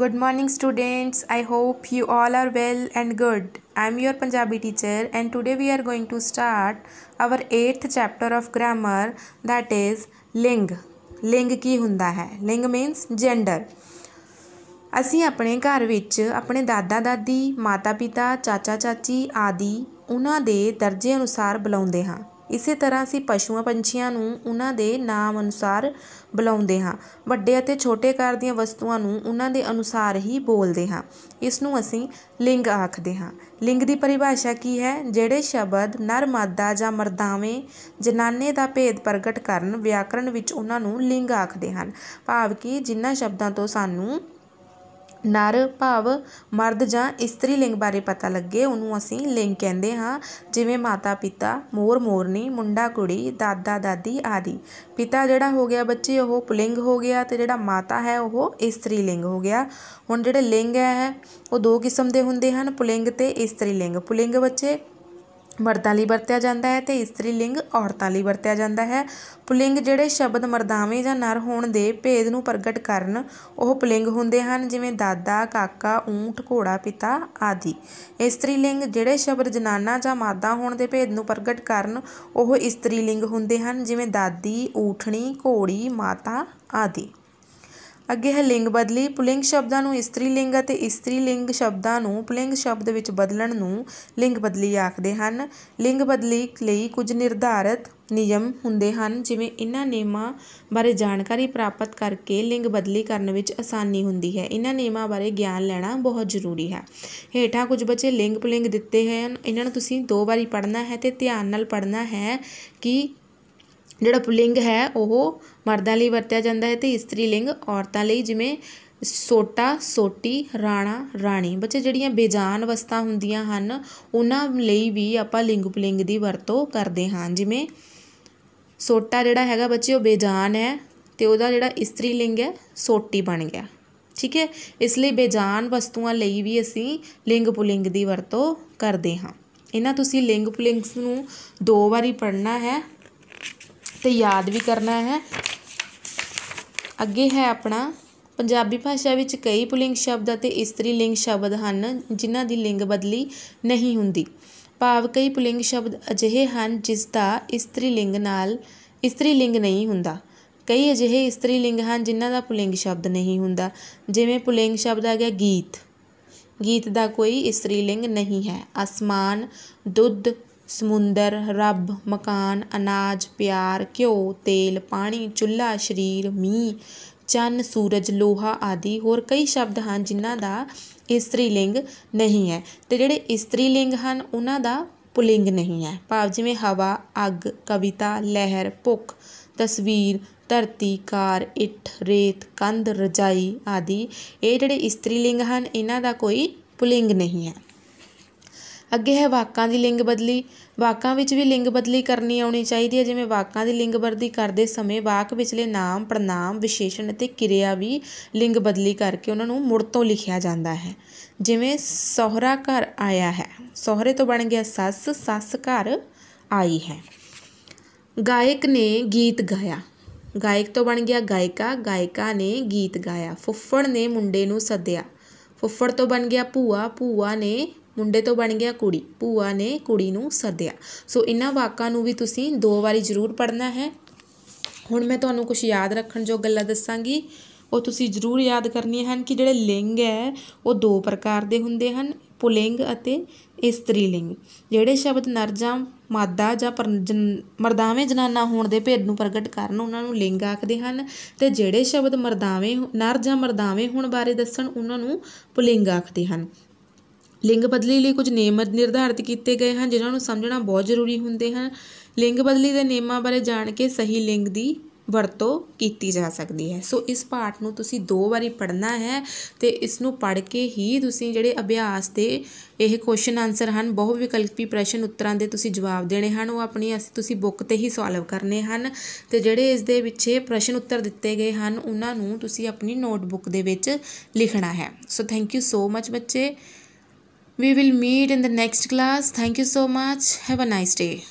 Good morning students. I hope you all are well and good. I am your Punjabi teacher and today we are going to start our 8th chapter of grammar that is ling ling ki hunda hai ling means gender ਅਸੀਂ ਆਪਣੇ ਘਰ ਵਿੱਚ ਆਪਣੇ ਦਾਦਾ ਦਾਦੀ ਮਾਤਾ ਪਿਤਾ ਚਾਚਾ ਚਾਚੀ ਆਦਿ ਉਹਨਾਂ ਦੇ ਦਰਜੇ ਅਨੁਸਾਰ ਬੁਲਾਉਂਦੇ ਹਾਂ ਇਸੇ ਤਰ੍ਹਾਂ ਅਸੀਂ ਪਸ਼ੂਆਂ ਪੰਛੀਆਂ ਨੂੰ ਉਹਨਾਂ ਦੇ ਨਾਮ ਅਨੁਸਾਰ ਬੁਲਾਉਂਦੇ ਹਾਂ ਵੱਡੇ ਅਤੇ ਛੋਟੇ ਆਕਾਰ ਦੀਆਂ ਵਸਤੂਆਂ ਨੂੰ ਉਹਨਾਂ ਦੇ ਅਨੁਸਾਰ ਹੀ ਬੋਲਦੇ ਹਾਂ ਇਸ ਨੂੰ ਅਸੀਂ ਲਿੰਗ ਆਖਦੇ ਹਾਂ ਲਿੰਗ ਦੀ ਪਰਿਭਾਸ਼ਾ ਕੀ ਹੈ ਜਿਹੜੇ ਸ਼ਬਦ ਨਰ ਮਾਦਾ ਜਾਂ ਮਰਦਾਵੇਂ ਜਨਾਨੇ ਦਾ ਭੇਦ ਪ੍ਰਗਟ ਕਰਨ ਵਿਆਕਰਣ ਵਿੱਚ ਉਹਨਾਂ ਨੂੰ ਲਿੰਗ ਆਖਦੇ ਹਨ ਭਾਵ ਕਿ ਜਿਨ੍ਹਾਂ ਸ਼ਬਦਾਂ ਤੋਂ ਸਾਨੂੰ ਨਰ ਭਾਵ ਮਰਦ ਜਾਂ ਇਸਤਰੀ ਲਿੰਗ ਬਾਰੇ ਪਤਾ ਲੱਗੇ ਉਹਨੂੰ ਅਸੀਂ ਲਿੰਗ ਕਹਿੰਦੇ ਹਾਂ ਜਿਵੇਂ ਮਾਤਾ ਪਿਤਾ ਮੋਰ ਮੋਰਨੀ ਮੁੰਡਾ ਕੁੜੀ ਦਾਦਾ ਦਾਦੀ ਆਦਿ ਪਿਤਾ ਜਿਹੜਾ ਹੋ ਗਿਆ ਬੱਚੇ ਉਹ ਪੁਲਿੰਗ ਹੋ ਗਿਆ ਤੇ ਜਿਹੜਾ ਮਾਤਾ ਹੈ ਉਹ ਇਸਤਰੀ ਲਿੰਗ ਹੋ ਗਿਆ ਹੁਣ ਜਿਹੜੇ ਲਿੰਗ ਹੈ ਉਹ ਦੋ ਕਿਸਮ ਦੇ ਹੁੰਦੇ ਹਨ ਪੁਲਿੰਗ ਤੇ ਇਸਤਰੀ ਲਿੰਗ ਪੁਲਿੰਗ ਬੱਚੇ ਮਰਦਾਂ ਲਈ ਵਰਤਿਆ ਜਾਂਦਾ ਹੈ ਤੇ ਇਸਤਰੀ ਲਿੰਗ ਔਰਤਾਂ ਲਈ ਵਰਤਿਆ ਜਾਂਦਾ ਹੈ ਪੁਲਿੰਗ ਜਿਹੜੇ ਸ਼ਬਦ ਮਰਦਾਵੇਂ ਜਾਂ ਨਰ ਹੋਣ ਦੇ ਭੇਦ ਨੂੰ ਪ੍ਰਗਟ ਕਰਨ ਉਹ ਪੁਲਿੰਗ ਹੁੰਦੇ ਹਨ ਜਿਵੇਂ ਦਾਦਾ ਕਾਕਾ ਊਂਟ ਘੋੜਾ ਪਿਤਾ ਆਦਿ ਇਸਤਰੀ ਲਿੰਗ ਜਿਹੜੇ ਸ਼ਬਦ ਜਨਾਨਾ ਜਾਂ ਮਾਦਾ ਹੋਣ ਦੇ ਭੇਦ ਨੂੰ ਪ੍ਰਗਟ ਕਰਨ ਉਹ ਇਸਤਰੀ ਲਿੰਗ ਹੁੰਦੇ ਹਨ ਜਿਵੇਂ ਦਾਦੀ ਊਠਣੀ ਘੋੜੀ ਮਾਤਾ ਆਦਿ ਅੱਗੇ ਹੈ ਲਿੰਗ ਬਦਲੀ ਪੁਲਿੰਗ ਸ਼ਬਦਾਂ ਨੂੰ ਇਸਤਰੀ ਲਿੰਗ ਅਤੇ ਇਸਤਰੀ ਲਿੰਗ ਸ਼ਬਦਾਂ ਨੂੰ ਪੁਲਿੰਗ ਸ਼ਬਦ ਵਿੱਚ ਬਦਲਣ ਨੂੰ ਲਿੰਗ ਬਦਲੀ ਆਖਦੇ ਹਨ ਲਿੰਗ ਬਦਲੀ ਲਈ ਕੁਝ ਨਿਰਧਾਰਤ ਨਿਯਮ ਹੁੰਦੇ ਹਨ ਜਿਵੇਂ ਇਹਨਾਂ ਨਿਯਮਾਂ ਬਾਰੇ ਜਾਣਕਾਰੀ ਪ੍ਰਾਪਤ ਕਰਕੇ ਲਿੰਗ ਬਦਲੀ ਕਰਨ ਵਿੱਚ ਆਸਾਨੀ ਹੁੰਦੀ ਹੈ ਇਹਨਾਂ ਨਿਯਮਾਂ ਬਾਰੇ ਗਿਆਨ ਲੈਣਾ ਬਹੁਤ ਜ਼ਰੂਰੀ ਹੈ ਹੇਠਾਂ ਕੁਝ ਬੱਚੇ ਲਿੰਗ ਪੁਲਿੰਗ ਦਿੱਤੇ ਹਨ ਇਹਨਾਂ ਨੂੰ ਤੁਸੀਂ ਦੋ ਵਾਰੀ ਪੜ੍ਹਨਾ ਹੈ ਤੇ ਧਿਆਨ ਨਾਲ ਪੜ੍ਹਨਾ ਹੈ ਕਿ ਜਿਹੜਾ ਪੁਲਿੰਗ ਹੈ ਉਹ ਮਰਦਾਂ ਲਈ ਵਰਤਿਆ ਜਾਂਦਾ ਹੈ ਤੇ ਇਸਤਰੀ ਲਿੰਗ ਔਰਤਾਂ ਲਈ ਜਿਵੇਂ ਸੋਟਾ ਸੋਟੀ ਰਾਣਾ ਰਾਣੀ ਬੱਚੇ ਜਿਹੜੀਆਂ ਬੇਜਾਨ ਅਵਸਥਾ ਹੁੰਦੀਆਂ ਹਨ ਉਹਨਾਂ ਲਈ ਵੀ ਆਪਾਂ ਲਿੰਗ ਪੁਲਿੰਗ ਦੀ ਵਰਤੋਂ ਕਰਦੇ ਹਾਂ ਜਿਵੇਂ ਸੋਟਾ ਜਿਹੜਾ ਹੈਗਾ ਬੱਚੇ ਉਹ ਬੇਜਾਨ ਹੈ ਤੇ ਉਹਦਾ ਜਿਹੜਾ ਇਸਤਰੀ ਲਿੰਗ ਹੈ ਸੋਟੀ ਬਣ ਗਿਆ ਠੀਕ ਹੈ ਇਸ ਲਈ ਬੇਜਾਨ ਵਸਤੂਆਂ ਲਈ ਵੀ ਅਸੀਂ ਲਿੰਗ ਪੁਲਿੰਗ ਦੀ ਵਰਤੋਂ ਕਰਦੇ ਹਾਂ ਇਹਨਾਂ ਤੁਸੀਂ ਲਿੰਗ ਪੁਲਿੰਗਸ ਨੂੰ ਦੋ ਵਾਰੀ ਪੜ੍ਹਨਾ ਹੈ ਤੇ ਯਾਦ ਵੀ ਕਰਨਾ ਹੈ ਅੱਗੇ ਹੈ ਆਪਣਾ ਪੰਜਾਬੀ ਭਾਸ਼ਾ ਵਿੱਚ ਕਈ ਪੁਲਿੰਗ ਸ਼ਬਦ ਅਤੇ ਇਸਤਰੀ ਲਿੰਗ ਸ਼ਬਦ ਹਨ ਜਿਨ੍ਹਾਂ ਦੀ ਲਿੰਗ ਬਦਲੀ ਨਹੀਂ ਹੁੰਦੀ ਭਾਵ ਕਈ ਪੁਲਿੰਗ ਸ਼ਬਦ ਅਜਿਹੇ ਹਨ ਜਿਸ ਦਾ ਇਸਤਰੀ ਲਿੰਗ ਨਾਲ ਇਸਤਰੀ ਲਿੰਗ ਨਹੀਂ ਹੁੰਦਾ ਕਈ ਅਜਿਹੇ ਇਸਤਰੀ ਲਿੰਗ ਹਨ ਜਿਨ੍ਹਾਂ ਦਾ ਪੁਲਿੰਗ ਸ਼ਬਦ ਨਹੀਂ ਹੁੰਦਾ ਜਿਵੇਂ ਪੁਲਿੰਗ ਸ਼ਬਦ ਆ ਗਿਆ ਗੀਤ ਗੀਤ ਦਾ ਕੋਈ ਇਸਤਰੀ ਲਿੰਗ ਨਹੀਂ ਹੈ ਅਸਮਾਨ ਦੁੱਧ ਸਮੁੰਦਰ ਰੱਬ ਮਕਾਨ ਅਨਾਜ ਪਿਆਰ ਘਿਓ ਤੇਲ ਪਾਣੀ ਚੁੱਲ੍ਹਾ ਸਰੀਰ ਮੀਂਹ ਚੰਨ ਸੂਰਜ ਲੋਹਾ ਆਦਿ ਹੋਰ ਕਈ ਸ਼ਬਦ ਹਨ ਜਿਨ੍ਹਾਂ ਦਾ ਇਸਤਰੀ ਲਿੰਗ ਨਹੀਂ ਹੈ ਤੇ ਜਿਹੜੇ ਇਸਤਰੀ ਲਿੰਗ ਹਨ ਉਹਨਾਂ ਦਾ ਪੁਲਿੰਗ ਨਹੀਂ ਹੈ ਭਾਵ ਜਿਵੇਂ ਹਵਾ ਅੱਗ ਕਵਿਤਾ ਲਹਿਰ ਭੁੱਖ ਤਸਵੀਰ ਧਰਤੀ ਕਾਰ ਇੱਟ ਰੇਤ ਕੰਧ ਰਜਾਈ ਆਦਿ ਇਹ ਜਿਹੜੇ ਇਸਤਰੀ ਲਿੰਗ ਹਨ ਇਹਨਾਂ ਦਾ ਕੋਈ ਪੁਲਿੰਗ ਨਹੀਂ ਹੈ ਅੱਗੇ ਹੈ ਵਾਕਾਂ ਦੀ ਲਿੰਗ ਬਦਲੀ ਵਾਕਾਂ ਵਿੱਚ ਵੀ ਲਿੰਗ ਬਦਲੀ ਕਰਨੀ ਆਉਣੀ ਚਾਹੀਦੀ ਹੈ ਜਿਵੇਂ ਵਾਕਾਂ ਦੀ ਲਿੰਗ ਬਦਲੀ ਕਰਦੇ ਸਮੇਂ ਵਾਕ ਵਿਚਲੇ ਨਾਮ ਪ੍ਰਨਾਮ ਵਿਸ਼ੇਸ਼ਣ ਅਤੇ ਕਿਰਿਆ ਵੀ ਲਿੰਗ ਬਦਲੀ ਕਰਕੇ ਉਹਨਾਂ ਨੂੰ ਮੁੜ ਤੋਂ ਲਿਖਿਆ ਜਾਂਦਾ ਹੈ ਜਿਵੇਂ ਸਹੁਰਾ ਘਰ ਆਇਆ ਹੈ ਸਹੁਰੇ ਤੋਂ ਬਣ ਗਿਆ ਸੱਸ ਸੱਸ ਘਰ ਆਈ ਹੈ ਗਾਇਕ ਨੇ ਗੀਤ ਗਾਇਆ ਗਾਇਕ ਤੋਂ ਬਣ ਗਿਆ ਗਾਇਕਾ ਗਾਇਕਾ ਨੇ ਗੀਤ ਗਾਇਆ ਫੁੱਫੜ ਨੇ ਮੁੰਡੇ ਨੂੰ ਸੱਦਿਆ ਫੁੱਫੜ ਤੋਂ ਬਣ ਗਿਆ ਭੂਆ ਭੂਆ ਨੇ ਮੁੰਡੇ ਤੋਂ ਬਣ ਗਿਆ ਕੁੜੀ ਭੂਆ ਨੇ ਕੁੜੀ ਨੂੰ ਸੱਦਿਆ ਸੋ ਇਹਨਾਂ ਵਾਕਾਂ ਨੂੰ ਵੀ ਤੁਸੀਂ ਦੋ ਵਾਰੀ ਜ਼ਰੂਰ ਪੜ੍ਹਨਾ ਹੈ ਹੁਣ ਮੈਂ ਤੁਹਾਨੂੰ ਕੁਝ ਯਾਦ ਰੱਖਣ ਜੋ ਗੱਲਾਂ ਦੱਸਾਂਗੀ ਉਹ ਤੁਸੀਂ ਜ਼ਰੂਰ ਯਾਦ ਕਰਨੀਆਂ ਹਨ ਕਿ ਜਿਹੜੇ ਲਿੰਗ ਹੈ ਉਹ ਦੋ ਪ੍ਰਕਾਰ ਦੇ ਹੁੰਦੇ ਹਨ ਪੁਲਿੰਗ ਅਤੇ ਇਸਤਰੀ ਲਿੰਗ ਜਿਹੜੇ ਸ਼ਬਦ ਨਰ ਜਾਂ ਮਾਦਾ ਜਾਂ ਮਰਦਾਵੇਂ ਜਨਾਨਾ ਹੋਣ ਦੇ ਭੇਦ ਨੂੰ ਪ੍ਰਗਟ ਕਰਨ ਉਹਨਾਂ ਨੂੰ ਲਿੰਗ ਆਖਦੇ ਹਨ ਤੇ ਜਿਹੜੇ ਸ਼ਬਦ ਮਰਦਾਵੇਂ ਨਰ ਜਾਂ ਮਰਦਾਵੇਂ ਹੋਣ ਬਾਰੇ ਦੱਸਣ ਉਹਨਾਂ ਨੂੰ ਪੁਲਿੰਗ ਆਖਦੇ ਹਨ ਲਿੰਗ ਬਦਲੀ ਲਈ ਕੁਝ ਨਿਯਮ ਨਿਰਧਾਰਿਤ ਕੀਤੇ ਗਏ ਹਨ ਜਿਨ੍ਹਾਂ ਨੂੰ ਸਮਝਣਾ ਬਹੁਤ ਜ਼ਰੂਰੀ ਹੁੰਦੇ ਹਨ ਲਿੰਗ ਬਦਲੀ ਦੇ ਨਿਯਮਾਂ ਬਾਰੇ ਜਾਣ ਕੇ ਸਹੀ ਲਿੰਗ ਦੀ ਵਰਤੋਂ ਕੀਤੀ ਜਾ ਸਕਦੀ ਹੈ ਸੋ ਇਸ ਪਾਠ ਨੂੰ ਤੁਸੀਂ ਦੋ ਵਾਰੀ ਪੜ੍ਹਨਾ ਹੈ ਤੇ ਇਸ ਨੂੰ ਪੜ੍ਹ ਕੇ ਹੀ ਤੁਸੀਂ ਜਿਹੜੇ ਅਭਿਆਸ ਦੇ ਇਹ ਕੁਐਸਚਨ ਆਨਸਰ ਹਨ ਬਹੁ ਵਿਕਲਪੀ ਪ੍ਰਸ਼ਨ ਉੱਤਰਾਂ ਦੇ ਤੁਸੀਂ ਜਵਾਬ ਦੇਣੇ ਹਨ ਉਹ ਆਪਣੀ ਅਸੀਂ ਤੁਸੀਂ ਬੁੱਕ ਤੇ ਹੀ ਸੋਲਵ ਕਰਨੇ ਹਨ ਤੇ ਜਿਹੜੇ ਇਸ ਦੇ ਵਿੱਚ ਪ੍ਰਸ਼ਨ ਉੱਤਰ ਦਿੱਤੇ ਗਏ ਹਨ ਉਹਨਾਂ ਨੂੰ ਤੁਸੀਂ ਆਪਣੀ ਨੋਟਬੁੱਕ ਦੇ ਵਿੱਚ ਲਿਖਣਾ ਹੈ so thank you so much ਬੱਚੇ We will meet in the next class. Thank you so much. Have a nice day.